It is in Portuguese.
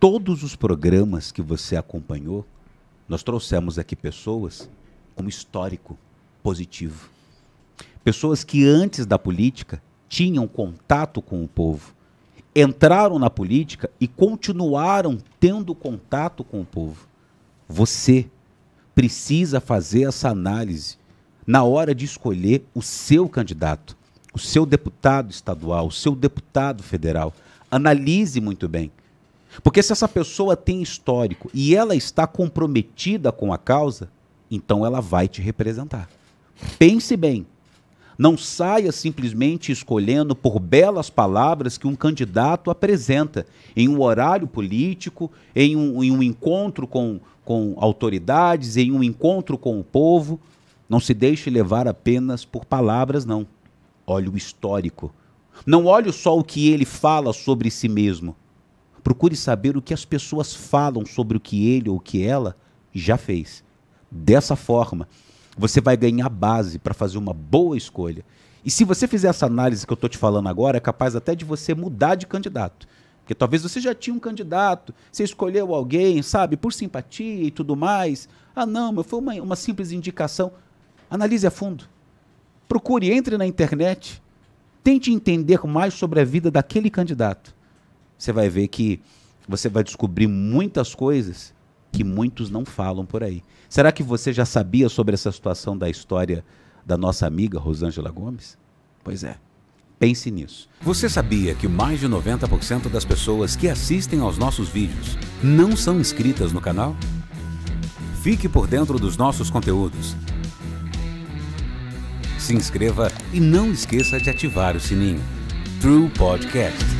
todos os programas que você acompanhou, nós trouxemos aqui pessoas com histórico positivo. Pessoas que antes da política tinham contato com o povo, entraram na política e continuaram tendo contato com o povo. Você precisa fazer essa análise na hora de escolher o seu candidato, o seu deputado estadual, o seu deputado federal. Analise muito bem porque se essa pessoa tem histórico e ela está comprometida com a causa, então ela vai te representar. Pense bem. Não saia simplesmente escolhendo por belas palavras que um candidato apresenta em um horário político, em um, em um encontro com, com autoridades, em um encontro com o povo. Não se deixe levar apenas por palavras, não. Olhe o histórico. Não olhe só o que ele fala sobre si mesmo Procure saber o que as pessoas falam sobre o que ele ou o que ela já fez. Dessa forma, você vai ganhar base para fazer uma boa escolha. E se você fizer essa análise que eu estou te falando agora, é capaz até de você mudar de candidato. Porque talvez você já tinha um candidato, você escolheu alguém, sabe, por simpatia e tudo mais. Ah, não, mas foi uma, uma simples indicação. Analise a fundo. Procure, entre na internet. Tente entender mais sobre a vida daquele candidato você vai ver que você vai descobrir muitas coisas que muitos não falam por aí. Será que você já sabia sobre essa situação da história da nossa amiga Rosângela Gomes? Pois é. Pense nisso. Você sabia que mais de 90% das pessoas que assistem aos nossos vídeos não são inscritas no canal? Fique por dentro dos nossos conteúdos. Se inscreva e não esqueça de ativar o sininho. True Podcast.